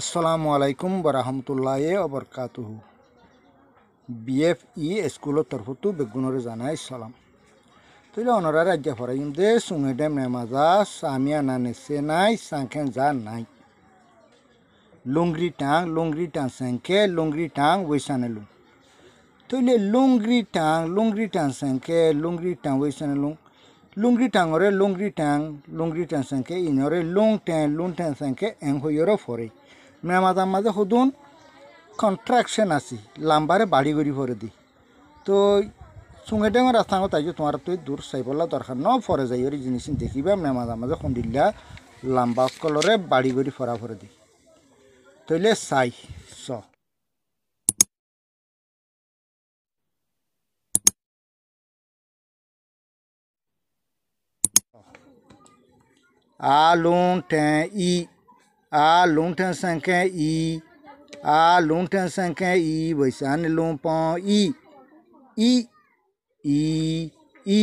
আসসালামু আলাইকুম বরহমতুল্লাহ অবরকাত বিএফই স্কুলের তরফ তো বেগুনরে জানাই সালাম তুই অনরা রাজ্য ফরাইম দে সুঙে ডেম নেমাজা সামিয়া না নেসে নাই সাংখেন যা নাই লুঙ্গি টাং লুঙ্গি টাং সাংখে লুঙ্গি টাং ওইসানেলু তৈলে লুঙ্গি টাং লুঙ্গি টাং সাংখে লুঙ্গি টাং ওইসানেলু লুঙ্গরি টাঙরে লুঙ্গি টাং লুঙ্গি টাং সাংখে ইনরে লুং ট্যাং লুং ট্যাং সাংখে এং হইয়রও ফরে ମେ ମାଦାମ ମାଦେ ହଦୁନ୍ କଣ୍ଟ୍ରାକ୍ସନ୍ ଆସି ଲାମ୍ବାରେ ବାଡ଼ି କରି ଭରଦି ତ ସୁଙ୍ଗେ ଡେଙ୍ଗ ରାସ୍ତାଙ୍କ ତାଇଛୁ ତୁମର ତୁଇ ଦୂର ସାଇପାରିଲା ଦରକାର ନ ଫରେ ଯାଇକରି ଜିନିଷ ଦେଖିବା ମେ ମାଦାମ ମାଦେ ଖଣ୍ଡିଲା ଲାମ୍ବା କଲରେ ବାଡ଼ି କରି ଫରା ଭରଦି ତୈଲେ ସାଇ ସ ଆଲୁ ଟେ ଇ a long tan san kan i a long tan san kan i bo san long pon i i i i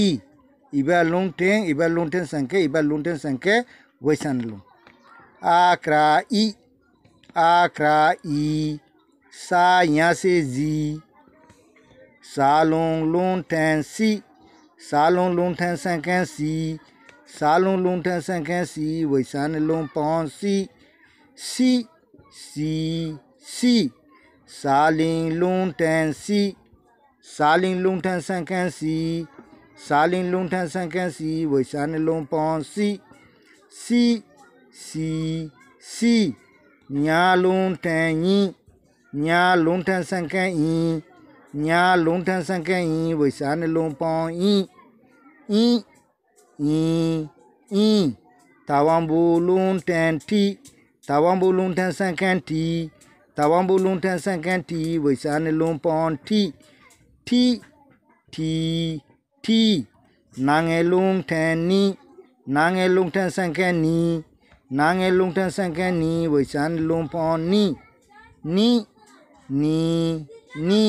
iba long ten iba long ten san ke iba long ten san ke bo san long a kra i a kra i sa nya se zi sa long long tan si sa long long tan san kan si sa long long tan san kan si bo san long pon si စီစီစီစာလင်လုံးတန်စီစာလင်လုံးထန်ဆန်ကန်စီစာလင်လုံးထန်ဆန်ကန်စီဝိစာနှလုံးပေါင်းစီစီစီစီညာလုံးတန်ညင်ညာလုံးထန်ဆန်ကန်အင်ညာလုံးထန်ဆန်ကန်အင်ဝိစာနှလုံးပေါင်းအင်အင်အင်အင်တာဝန်ဘူလုံးတန်တီတာဝန်ဘူလုံထန်ဆန်ကန်တီတာဝန်ဘူလုံထန်ဆန်ကန်တီဝိစာနလုံပွန်တီတီတီတီနာငယ်လုံထန်နီနာငယ်လုံထန်ဆန်ကန်နီနာငယ်လုံထန်ဆန်ကန်နီဝိစာနလုံပွန်နီနီနီနီ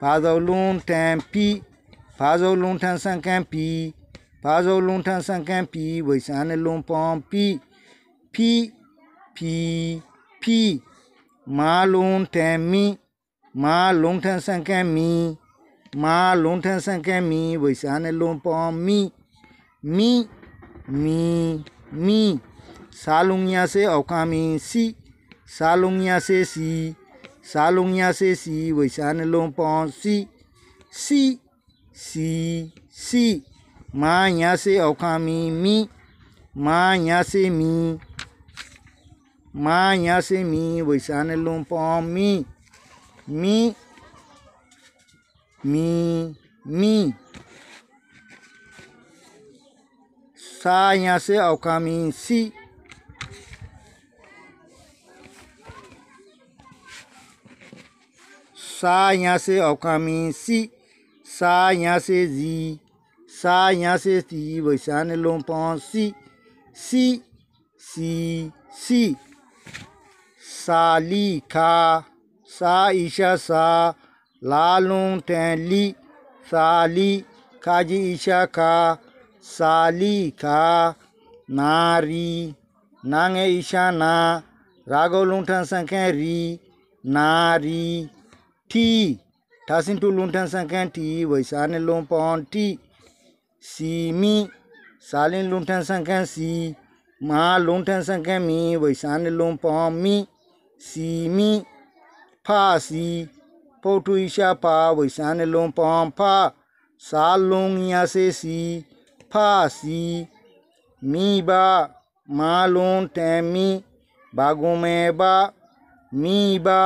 ဘာဇောလုံထန်ပီဘာဇောလုံထန်ဆန်ကန်ပီဘာဇောလုံထန်ဆန်ကန်ပီဝိစာနလုံပွန်ပီပီ phi phi Ma Long thêm mi Ma Long thêm sang cái mi Ma Long thêm sang cái mi với sáng này lung po mi mi mi mi sa lung nha se ở cái mi si sa lung nha se si sa lung nha se si với sáng này lung po si si si si Ma nha se ở cái mi mi má nha se mi Ma se mi boisane lumpom mi. Mi. Mi. Mi. Sa nyase okami si. Sa nyase okami si. Sa se zi. Sa se ti boisane lom si. Si. Si. Si. si. सा ली खा सा ईशा सा लालून तैली साली खाजी ईशा खा साली खा नारी नांगे ईशा ना रागो लूठन संखें री नारी ठी ठासी टू लूठन संखें ठी वैसा ने लोम पौन ठी सीमी साली लूठन संखें सी माँ लूठन संखें मी वैसा ने लोम पौ मी सिमी फा सि पौटुइसा फा वैसान लों पम फा सा लों या से सी फा सी मी बा मा लों टैमी बागो में बा मी बा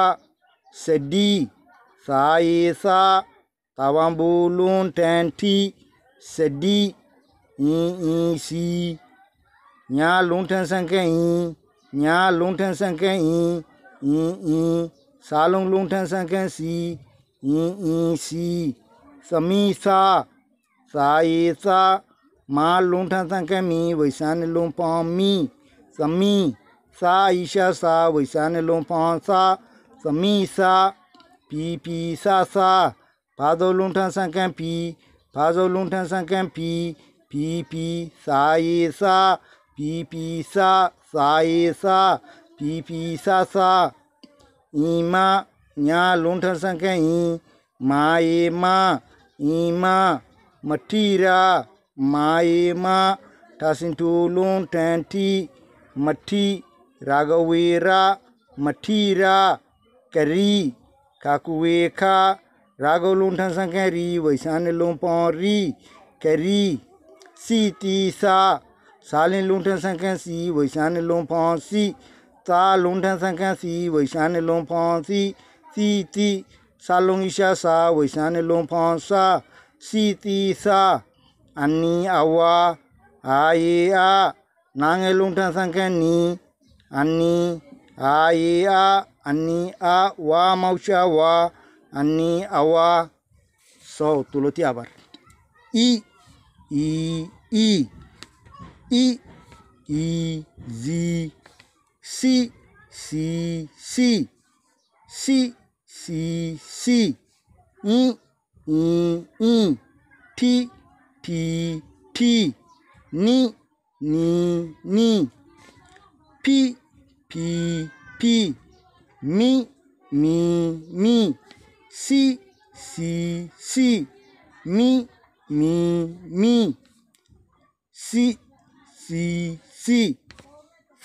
सडी सा ये सा तावां बोलों टैंठी सडी ई ई सी यहाँ लूंठन संख्या ई यहाँ लूंठन संख्या ई ई ई सालों लूठें सकें सी ई ई सी समी सा सा ए सा माँ लूठें सकें मी वैसा ने लूँ पाँ मी समी सा ईशा सा वैसा ने लूँ पाँ सा समी सा पी पी सा सा फादो लूठें सकें पी फाजो लूठें सकें पी पी पी सा ए सा पी पी सा सा ए सा पी पी सा सा ई ईमा न्या लूंठन संख्या ई मा ए मा ई ईमा मठीरा मा ए मा ठासिन टू लून टैंटी मठी राघवेरा मठीरा करी काकुएखा राघव लूंठन संख्या री वैशान लूपौ री करी सी ती सा सालिन लूंठन संख्या सी वैशान लूपौ सी ta lung than sang kang si wei shan ne long phong si si ti sa lung isha sa wei shan ne long phong sa si ti sa ani awa a wa, ye a na nge lung than sang kang ni ani a ye a ani a wa mau sha wa a wa, so tuloti abar i i i i i z し、し、し、し、し、し、ん、ん、ん、t、t、t、に、に、に、ぴ、p、p、み、み、み、し、し、し、み、み、み、し、し、し、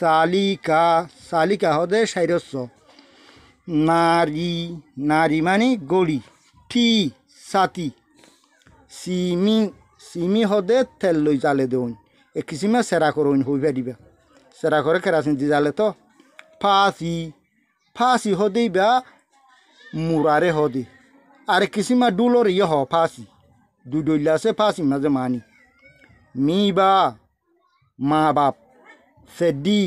চালিকা চালিকা হদে সাইরস্য নারী নারী মানে গড়ি ঠি সাতি সিমি সিমি হদে তেল লই জালে দেউন এ কিসিমে সেরা করুন হই দিবা সেরা করে কেরাসিন দি জালে তো ফাঁসি ফাঁসি হদে বা মুরারে হদে আর কিসিমা ডুলর ইয়ে হ ফাঁসি দুই ডইলা আছে ফাঁসি মাঝে মানি মি বা মা বাপ সেডি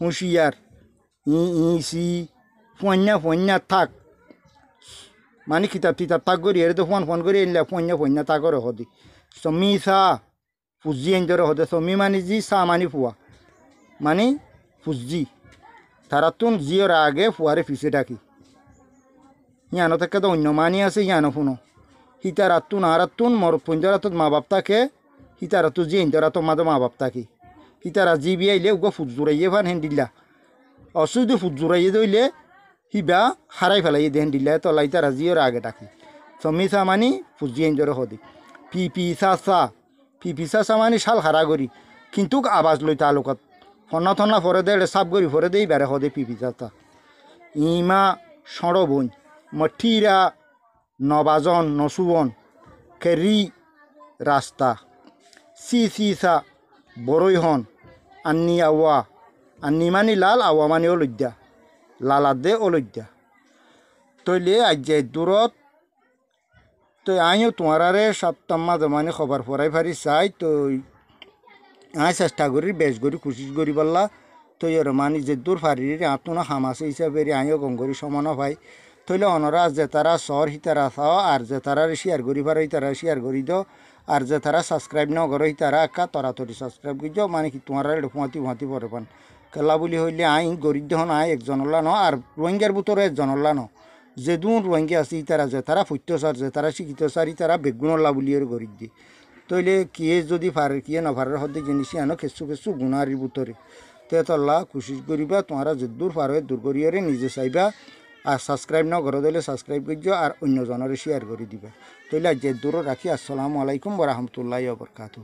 হুঁশিয়ার ই ইসি ফন্যা ফন্যা থাক মানে কিতাব তিতাব থাক করি এর তো ফোন ফোন করি এনলে ফন্যা ফন্যা থাকর হদি সমি সা পুজি এনজর হদে সমি মানে জি সা মানে ফুয়া মানে পুজি তারা তুন জিওর আগে ফুয়ারে পিছে ডাকি ইয়ানো থেকে তো অন্য মানি আছে ইয়ানো শুনো হিতারাতুন আরাতুন মর পুঞ্জরাতুন মা বাপ তাকে হিতারাতু জি ইন্দরাতো মাদো মা বাপ তাকি ইতারা জি বি আইলে উগা ফুট জোরাইয়ে ফান হেন দিল্লা অসুদ ফুট জোরাইয়ে দইলে হিবা হারাই ফেলাইয়ে দেহেন দিল্লা তলা ইতারা জিওর আগে ডাকি চমি মানি ফুজি এনজরে হদি পি পি সা সা পি পি সা মানি শাল হারা করি কিন্তু আবাজ লই তালুকত ফনা থনা ফরে দে সাপ করি ফরে দেই বেড়ে হদে পি পি সা সা ইমা সড় বই মঠিরা নবাজন নসুবন কেরি রাস্তা সি সি সা বড়ই হন আন্নি আওয়া আন্নি মানি লাল আওয়া মানি অলদ্যা লালাত দে অলদ্যা তৈলে আজ্যায় দূরত তই আইও তোমারারে সপ্তাহ মাঝে মানে খবর ফরাই ফারি চাই তই আই চেষ্টা করি বেজ করি কোশিস করি পারলা তই আর মানি যে দূর ফারি আতুনা হামাছে হিসাবে আইও গম করি সমান ভাই তইলে অনরা যে তারা সর হিতারা চাও আর যে তারা শেয়ার করি পারো তারা শেয়ার করি দাও আর যে তারা সাবস্ক্রাইব ন করই তারা একা তরি সাবস্ক্রাইব যাও মানে কি তোমার ফুঁয়াতি ভুঁয়াতি পরে পান খেলা বুলি হইলে আই গরিব দেহন আই একজনলা ন আর রোহিঙ্গার ভিতরে একজনলা ন যেদুন রোহিঙ্গা আছে তারা যে তারা সার যে তারা শিক্ষিতসার তারা বলি বুলি গরিব দি তইলে কিয়ে যদি ফার কিয়ে নভারের হদ্দে জিনিস আনো খেসু কেঁচু গুণারির ভিতরে তে তল্লা কোশিশ করিবা তোমারা দূর পারে দূর করিয়ারে নিজে চাইবা আর সাবস্ক্রাইব ন করো তাহলে সাবস্ক্রাইব করছো আর অন্যজনের শেয়ার করে দিবে তাহলে যে দূর রাখি আসসালামু আলাইকুম বরহমতুল্লাহ বরকাতু